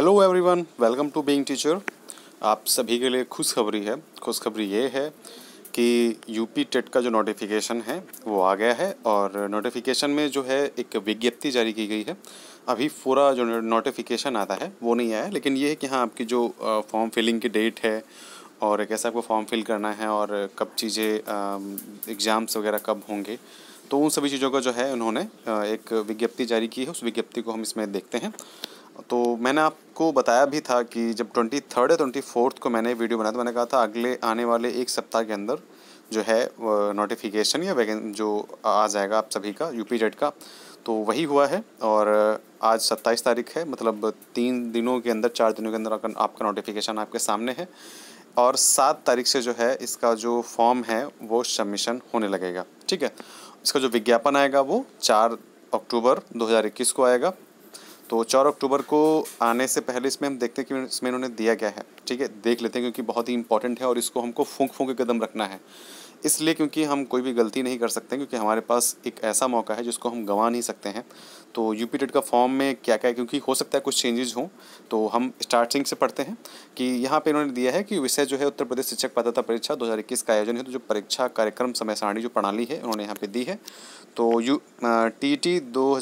hello everyone welcome to being teacher आप सभी के लिए खुशखबरी है खुशखबरी ये है कि यूपी टेट e का जो नोटिफिकेशन है वो आ गया है और नोटिफिकेशन में जो है एक विज्ञप्ति जारी की गई है अभी पूरा जो नोटिफिकेशन आता है वो नहीं आया लेकिन ये है कि हाँ आपकी जो फॉर्म फिलिंग की डेट है और कैसे आपको फॉर्म फिल करना है और कब चीज़ें एग्ज़ाम्स वगैरह कब होंगे तो उन सभी चीज़ों का जो है उन्होंने एक विज्ञप्ति जारी की है उस विज्ञप्ति को हम इसमें देखते हैं तो मैंने आपको बताया भी था कि जब ट्वेंटी थर्ड या ट्वेंटी फोर्थ को मैंने वीडियो बनाया तो मैंने कहा था अगले आने वाले एक सप्ताह के अंदर जो है नोटिफिकेशन या वैकें जो आ जाएगा आप सभी का यू जेड का तो वही हुआ है और आज सत्ताईस तारीख है मतलब तीन दिनों के अंदर चार दिनों के अंदर आपका नोटिफिकेशन आपके सामने है और सात तारीख से जो है इसका जो फॉर्म है वो सबमिशन होने लगेगा ठीक है इसका जो विज्ञापन आएगा वो चार अक्टूबर 2021 को आएगा तो चार अक्टूबर को आने से पहले इसमें हम देखते हैं कि इसमें इन्होंने दिया गया है ठीक है देख लेते हैं क्योंकि बहुत ही इंपॉर्टेंट है और इसको हमको फूंक फूंक कदम रखना है इसलिए क्योंकि हम कोई भी गलती नहीं कर सकते क्योंकि हमारे पास एक ऐसा मौका है जिसको हम गंवा नहीं सकते हैं तो यू पी का फॉर्म में क्या क्या है क्योंकि हो सकता है कुछ चेंजेस हों तो हम स्टार्टिंग से पढ़ते हैं कि यहाँ पे इन्होंने दिया है कि विषय जो है उत्तर प्रदेश शिक्षक पात्रता परीक्षा 2021 का आयोजन है तो जो परीक्षा कार्यक्रम समय सारणी जो प्रणाली है उन्होंने यहाँ पे दी है तो यू टी टी e दो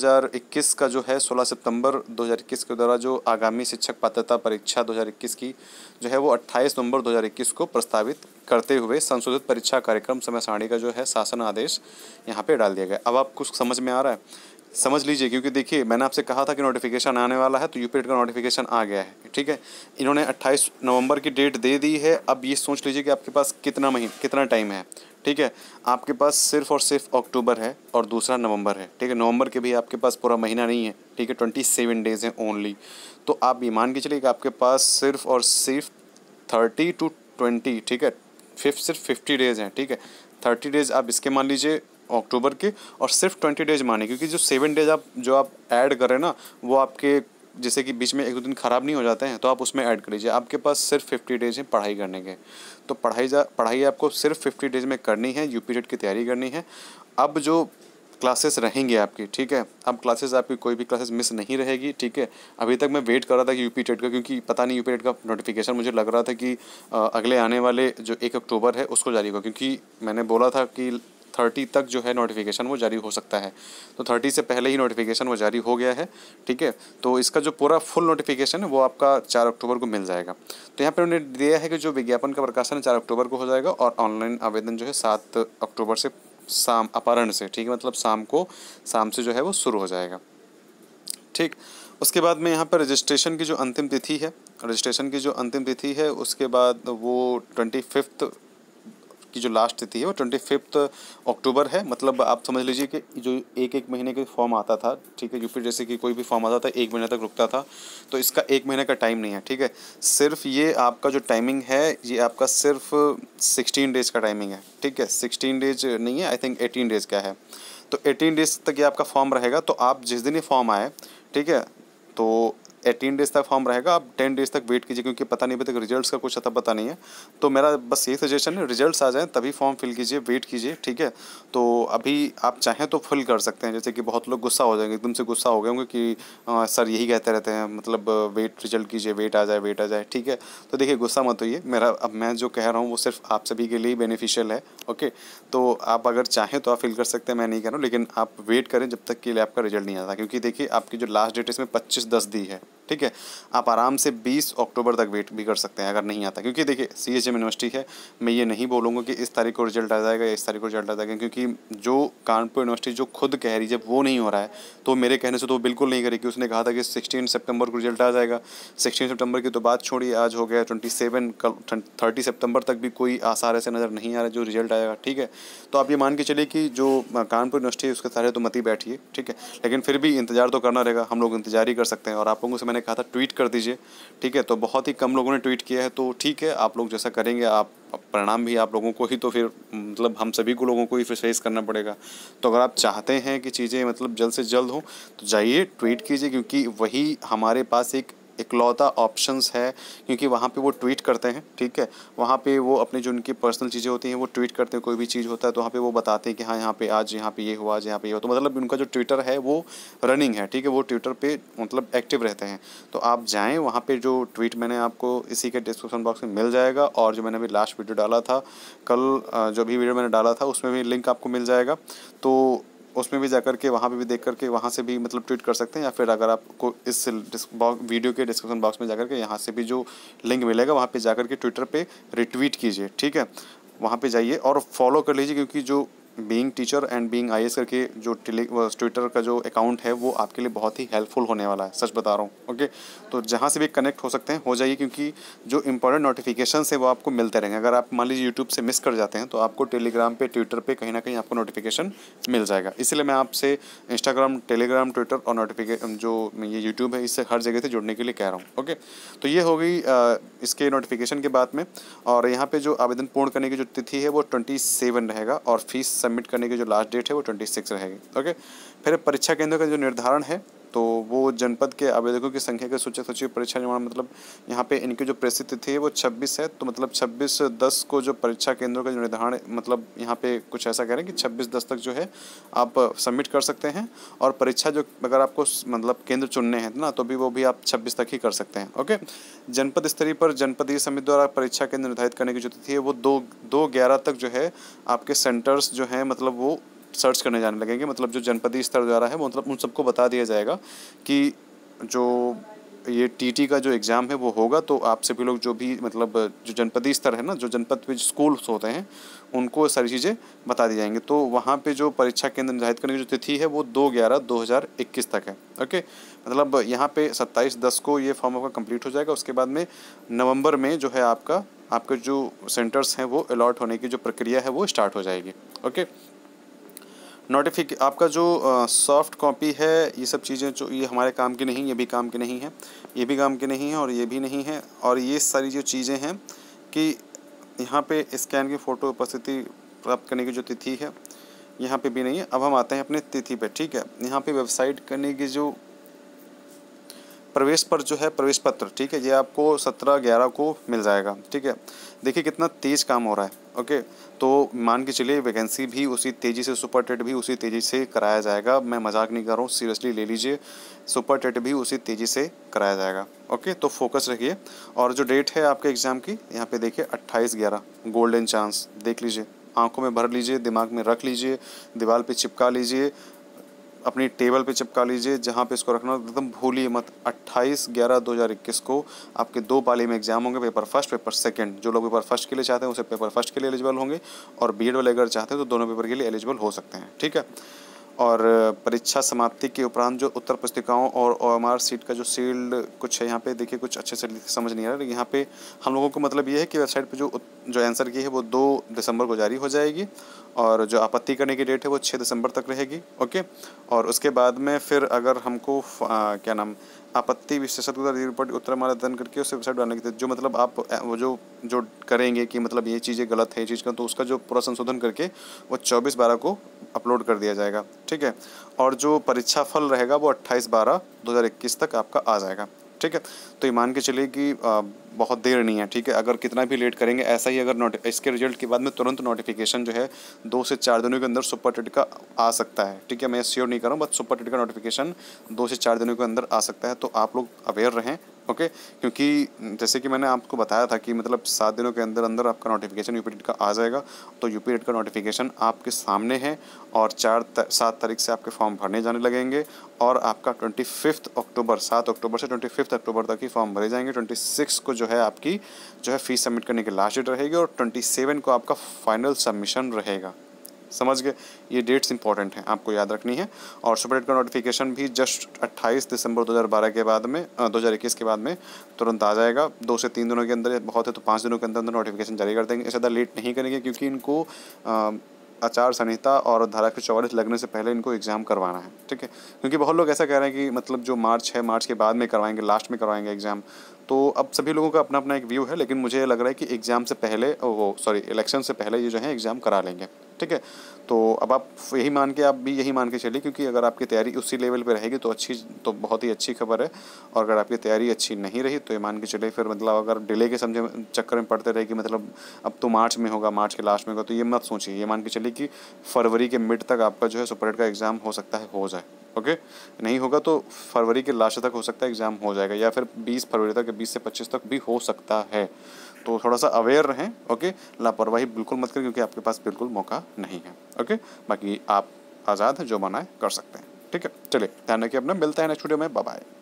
का जो है सोलह सितम्बर दो के द्वारा जो आगामी शिक्षक पात्रता परीक्षा दो की जो है वो अट्ठाईस नवंबर दो को प्रस्तावित करते हुए संशोधित परीक्षा कार्यक्रम समय सारणी का जो है शासन आदेश यहाँ पे डाल दिया गया अब आप कुछ समझ में आ रहा है समझ लीजिए क्योंकि देखिए मैंने आपसे कहा था कि नोटिफिकेशन आने वाला है तो यूपीएड का नोटिफिकेशन आ गया है ठीक है इन्होंने 28 नवंबर की डेट दे दी है अब ये सोच लीजिए कि आपके पास कितना महीना कितना टाइम है ठीक है आपके पास सिर्फ और सिर्फ अक्टूबर है और दूसरा नवंबर है ठीक है नवंबर के भी आपके पास पूरा महीना नहीं है ठीक है ट्वेंटी सेवन डेज हैं ओनली तो आप ये मान के चलिए कि आपके पास सिर्फ और सिर्फ थर्टी टू ट्वेंटी ठीक है फिफ्थ सिर्फ फिफ्टी डेज़ हैं ठीक है थर्टी डेज़ आप इसके मान लीजिए अक्टूबर के और सिर्फ ट्वेंटी डेज माने क्योंकि जो सेवन डेज आप जो आप ऐड करें ना वो आपके जैसे कि बीच में एक दो दिन ख़राब नहीं हो जाते हैं तो आप उसमें ऐड कर लीजिए आपके पास सिर्फ फिफ्टी डेज हैं पढ़ाई करने के तो पढ़ाई जा पढ़ाई आपको सिर्फ फिफ्टी डेज में करनी है यू की तैयारी करनी है अब जो क्लासेस रहेंगे आपकी ठीक है अब क्लासेस आपकी कोई भी क्लासेस मिस नहीं रहेगी ठीक है अभी तक मैं वेट कर रहा था कि यूपी टेट का क्योंकि पता नहीं यूपी टेट का नोटिफिकेशन मुझे लग रहा था कि अगले आने वाले जो एक अक्टूबर है उसको जारी होगा क्योंकि मैंने बोला था कि थर्टी तक जो है नोटिफिकेशन वो जारी हो सकता है तो थर्टी से पहले ही नोटिफिकेशन वो जारी हो गया है ठीक है तो इसका जो पूरा फुल नोटिफिकेशन है वो आपका चार अक्टूबर को मिल जाएगा तो यहाँ पर उन्होंने दिया है कि जो विज्ञापन का प्रकाशन है चार अक्टूबर को हो जाएगा और ऑनलाइन आवेदन जो है सात अक्टूबर से शाम अपहरण से ठीक है मतलब शाम को शाम से जो है वो शुरू हो जाएगा ठीक उसके बाद में यहाँ पर रजिस्ट्रेशन की जो अंतिम तिथि है रजिस्ट्रेशन की जो अंतिम तिथि है उसके बाद वो ट्वेंटी फिफ्थ की जो लास्ट तिथि है वो ट्वेंटी फिफ्थ अक्टूबर है मतलब आप समझ लीजिए कि जो एक एक महीने के फॉर्म आता था ठीक है यूपी जैसे कि कोई भी फॉर्म आता था एक महीने तक रुकता था तो इसका एक महीने का टाइम नहीं है ठीक है सिर्फ ये आपका जो टाइमिंग है ये आपका सिर्फ सिक्सटीन डेज़ का टाइमिंग है ठीक है सिक्सटीन डेज नहीं है आई थिंक एटीन डेज़ का है तो एटीन डेज़ तक ये आपका फॉर्म रहेगा तो आप जिस दिन ये फॉर्म आए ठीक है तो एटीन डेज तक फॉर्म रहेगा आप टेन डेज तक वेट कीजिए क्योंकि पता नहीं अभी तक रिजल्ट्स का कुछ अतः पता नहीं है तो मेरा बस यही सजेशन है रिजल्ट्स आ जाएँ तभी फॉर्म फिल कीजिए वेट कीजिए ठीक है तो अभी आप चाहें तो फिल कर सकते हैं जैसे कि बहुत लोग गुस्सा हो जाएंगे एकदम से गुस्सा हो गए होंगे कि आ, सर यही कहते रहते हैं मतलब वेट रिजल्ट कीजिए वेट आ जाए वेट आ जाए ठीक है तो देखिए गुस्सा मत होइए मेरा अब मैं जो कह रहा हूँ वो सिर्फ आप सभी के लिए ही बेनिफिशियल है ओके तो आप अगर चाहें तो आप फिल कर सकते हैं मैं नहीं कह रहा हूँ लेकिन आप वेट करें जब तक के लिए आपका रिजल्ट नहीं आता क्योंकि देखिए आपकी जो लास्ट डेट इसमें पच्चीस दस दी है ठीक है आप आराम से 20 अक्टूबर तक वेट भी कर सकते हैं अगर नहीं आता क्योंकि देखिए सी एच एम यूनिवर्सिटी है मैं ये नहीं बोलूँगा कि इस तारीख को रिजल्ट आ जाएगा या इस तारीख को रिजल्ट आ जाएगा क्योंकि जो कानपुर यूनिवर्सिटी जो खुद कह रही जब वो नहीं हो रहा है तो मेरे कहने से तो बिल्कुल नहीं करेगी उसने कहा था कि सिक्सटीन सेप्टेम्बर को रिजल्ट आ जाएगा सिक्सटीन सेप्टेम्बर की तो बात छोड़िए आज हो गया ट्वेंटी सेवन कल थर्टी सेप्टेम्बर तक भी कोई आसार ऐसे नज़र नहीं आ रहा जो रिजल्ट आएगा ठीक है तो आप ये मान के चलिए कि जो कानपुर यूनिवर्सिटी है उसके सारे तो मती बैठिए ठीक है लेकिन फिर भी इंतजार तो करना रहेगा हम लोग इंतजार ही कर सकते हैं और आप लोगों से मैंने मैंने कहा था ट्वीट कर दीजिए ठीक है तो बहुत ही कम लोगों ने ट्वीट किया है तो ठीक है आप लोग जैसा करेंगे आप परिणाम भी आप लोगों को ही तो फिर मतलब हम सभी को लोगों को ही फिर फेस करना पड़ेगा तो अगर आप चाहते हैं कि चीज़ें मतलब जल्द से जल्द हो तो जाइए ट्वीट कीजिए क्योंकि वही हमारे पास एक इकलौता ऑप्शंस है क्योंकि वहाँ पे वो ट्वीट करते हैं ठीक है वहाँ पे वो अपने जो उनकी पर्सनल चीज़ें होती हैं वो ट्वीट करते हैं कोई भी चीज़ होता है तो वहाँ पे वो बताते हैं कि हाँ यहाँ पे आज यहाँ पे ये हुआ आज यहाँ पे ये हुआ तो मतलब उनका जो ट्विटर है वो रनिंग है ठीक है वो ट्विटर पर मतलब एक्टिव रहते हैं तो आप जाएँ वहाँ पर जो ट्वीट मैंने आपको इसी के डिस्क्रिप्शन बॉक्स में मिल जाएगा और जो मैंने अभी लास्ट वीडियो डाला था कल जो भी वीडियो मैंने डाला था उसमें भी लिंक आपको मिल जाएगा तो उसमें भी जाकर के वहाँ पे भी देख करके वहाँ से भी मतलब ट्वीट कर सकते हैं या फिर अगर आपको इस वीडियो के डिस्क्रिप्शन बॉक्स में जाकर के यहाँ से भी जो लिंक मिलेगा वहाँ पे जाकर के ट्विटर पे रिट्वीट कीजिए ठीक है वहाँ पे जाइए और फॉलो कर लीजिए क्योंकि जो बीइंग टीचर एंड बीइंग आई करके जो टेली ट्विटर का जो अकाउंट है वो आपके लिए बहुत ही हेल्पफुल होने वाला है सच बता रहा हूँ ओके तो जहाँ से भी कनेक्ट हो सकते हैं हो जाइए क्योंकि जो इंपॉर्टेंट नोटिफिकेशन है वो आपको मिलते रहेंगे अगर आप मान लीजिए यूट्यूब से मिस कर जाते हैं तो आपको टेलीग्राम पर ट्विटर पर कहीं ना कहीं आपको नोटिफिकेशन मिल जाएगा इसलिए मैं आपसे इंस्टाग्राम टेलीग्राम ट्विटर और नोटिफिकेशन जो ये यूट्यूब है इससे हर जगह से जुड़ने के लिए कह रहा हूँ ओके तो ये हो गई इसके नोटिफिकेशन के बाद में और यहाँ पर जो आवेदन पूर्ण करने की जो तिथि है वो ट्वेंटी रहेगा और फीस सबमिट करने की जो लास्ट डेट है वो ट्वेंटी सिक्स रहेगी ओके फिर परीक्षा केंद्रों का जो निर्धारण है तो वो जनपद के आवेदकों की संख्या के सूचक सचिव परीक्षा निर्माण मतलब यहाँ पे इनकी जो परिस्थिति थी वो 26 है तो मतलब 26 दस को जो परीक्षा केंद्रों का के जो निर्धारण मतलब यहाँ पे कुछ ऐसा करें कि 26 दस तक जो है आप सबमिट कर सकते हैं और परीक्षा जो अगर आपको मतलब केंद्र चुनने हैं ना तो भी वो भी आप छब्बीस तक ही कर सकते हैं ओके जनपद स्तरीय पर जनपदीय समिति द्वारा परीक्षा केंद्र निर्धारित करने की जो तिथि है वो दो दो ग्यारह तक जो है आपके सेंटर्स जो हैं मतलब वो सर्च करने जाने लगेंगे मतलब जो जनपदी स्तर द्वारा है मतलब उन सबको बता दिया जाएगा कि जो ये टीटी का जो एग्ज़ाम है वो होगा तो आप सभी लोग जो भी मतलब जो जनपदी स्तर है ना जो जनपद पे स्कूल्स होते हैं उनको सारी चीज़ें बता दी जाएंगी तो वहाँ पे जो परीक्षा केंद्र निर्धारित करने की जो तिथि है वो दो ग्यारह दो हज़ार इक्कीस तक है ओके मतलब यहाँ पे सत्ताईस दस को ये फॉर्म आपका कंप्लीट हो जाएगा उसके बाद में नवंबर में जो है आपका आपके जो सेंटर्स हैं वो अलॉट होने की जो प्रक्रिया है वो स्टार्ट हो जाएगी ओके नोटिफिक आपका जो सॉफ्ट कॉपी है ये सब चीज़ें जो ये हमारे काम की नहीं ये भी काम की नहीं है ये भी काम की नहीं है और ये भी नहीं है और ये सारी जो चीज़ें हैं कि यहाँ पे स्कैन की फ़ोटो उपस्थिति प्राप्त करने की जो तिथि है यहाँ पे भी नहीं है अब हम आते हैं अपने तिथि पे ठीक है यहाँ पे वेबसाइट करने की जो प्रवेश पर जो है प्रवेश पत्र ठीक है ये आपको सत्रह ग्यारह को मिल जाएगा ठीक है देखिए कितना तेज़ काम हो रहा है ओके तो मान के चलिए वैकेंसी भी उसी तेज़ी से सुपर टेट भी उसी तेज़ी से कराया जाएगा मैं मजाक नहीं कर रहा हूँ सीरियसली ले लीजिए सुपर टेट भी उसी तेज़ी से कराया जाएगा ओके तो फोकस रखिए और जो डेट है आपके एग्ज़ाम की यहाँ पे देखिए अट्ठाईस ग्यारह गोल्डन चांस देख लीजिए आंखों में भर लीजिए दिमाग में रख लीजिए दीवार पे चिपका लीजिए अपनी टेबल पे चिपका लीजिए जहाँ पे इसको रखना एकदम भूलिए मत 28 ग्यारह 2021 को आपके दो पाली में एग्जाम होंगे पेपर फर्स्ट पेपर सेकंड जो लोग पेपर फर्स्ट के लिए चाहते हैं उसे पेपर फर्स्ट के लिए एलिजिबल होंगे और बी वाले अगर चाहते हैं तो दोनों पेपर के लिए एलिजिबल हो सकते हैं ठीक है और परीक्षा समाप्ति के उपरांत जो उत्तर पुस्तिकाओं और ओ एम आर सीट का जो सील्ड कुछ है यहाँ पे देखिए कुछ अच्छे से समझ नहीं आ रहा यहाँ पे हम लोगों को मतलब ये है कि वेबसाइट पे जो जो आंसर की है वो दो दिसंबर को जारी हो जाएगी और जो आपत्ति करने की डेट है वो छः दिसंबर तक रहेगी ओके और उसके बाद में फिर अगर हमको आ, क्या नाम आपत्ति विशेषज्ञ रिपोर्ट उत्तर दन करके उस वेबसाइट बनाने के तो जो मतलब आप वो जो जो करेंगे कि मतलब ये चीज़ें गलत है ये चीज़ का तो उसका जो पूरा संशोधन करके वो चौबीस बारह को अपलोड कर दिया जाएगा ठीक है और जो परीक्षा फल रहेगा वो अट्ठाईस बारह दो तक आपका आ जाएगा ठीक है तो ये मान के चलिए कि बहुत देर नहीं है ठीक है अगर कितना भी लेट करेंगे ऐसा ही अगर नोट इसके रिजल्ट के बाद में तुरंत नोटिफिकेशन जो है दो से चार दिनों के अंदर सुपर टेट का आ सकता है ठीक है मैं श्योर नहीं कर रहा हूँ बट सुपर टेट का नोटिफिकेशन दो से चार दिनों के अंदर आ सकता है तो आप लोग अवेयर रहें ओके क्योंकि जैसे कि मैंने आपको बताया था कि मतलब सात दिनों के अंदर अंदर आपका नोटिफिकेशन यू का आ जाएगा तो यू का नोटिफिकेशन आपके सामने है और चार सात तारीख से आपके फॉर्म भरने जाने लगेंगे और आपका ट्वेंटी फिफ्थ अक्टूबर सात अक्टूबर से ट्वेंटी फिफ्थ अक्टूबर तक ही फॉर्म भरे जाएंगे ट्वेंटी सिक्स को जो है आपकी जो है फ़ीस सबमिट करने की लास्ट डेट रहेगी और ट्वेंटी सेवन को आपका फाइनल सबमिशन रहेगा समझ गए ये डेट्स इंपॉर्टेंट हैं आपको याद रखनी है और सुपर का नोटिफिकेशन भी जस्ट 28 दिसंबर 2012 के बाद में 2021 के बाद में तुरंत आ जाएगा दो से तीन दिनों के अंदर बहुत है तो पाँच दिनों के अंदर अंदर नोटिफिकेशन जारी कर देंगे ज़्यादा लेट तो नहीं करेंगे क्योंकि इनको आ, आचार संहिता और धारा एक चौवालीस लगने से पहले इनको एग्ज़ाम करवाना है ठीक है क्योंकि बहुत लोग ऐसा कह रहे हैं कि मतलब जो मार्च है मार्च के बाद में करवाएंगे लास्ट में करवाएंगे एग्ज़ाम तो अब सभी लोगों का अपना अपना एक व्यू है लेकिन मुझे लग रहा है कि एग्ज़ाम से पहले वो सॉरी इलेक्शन से पहले ये जो है एग्ज़ाम करा लेंगे ठीक है तो अब आप यही मान के आप भी यही मान के चलिए क्योंकि अगर आपकी तैयारी उसी लेवल पे रहेगी तो अच्छी तो बहुत ही अच्छी खबर है और अगर आपकी तैयारी अच्छी नहीं रही तो ये मान के चलिए फिर मतलब अगर डिले के समझे चक्कर में पड़ते रहे कि मतलब अब तो मार्च में होगा मार्च के लास्ट में होगा तो ये मत सोचिए ये मान के चलिए कि फरवरी के मिड तक आपका जो है सुपरेट का एग्ज़ाम हो सकता है हो जाए ओके नहीं होगा तो फरवरी के लास्ट तक हो सकता है एग्ज़ाम हो जाएगा या फिर बीस फरवरी तक बीस से पच्चीस तक भी हो सकता है तो थोड़ा सा अवेयर रहें ओके लापरवाही बिल्कुल मत करें क्योंकि आपके पास बिल्कुल मौका नहीं है ओके बाकी आप आज़ाद जो मनाए कर सकते हैं ठीक है चलिए ध्यान रखिए अपना मिलता है नेक्स्ट वीडियो में बाय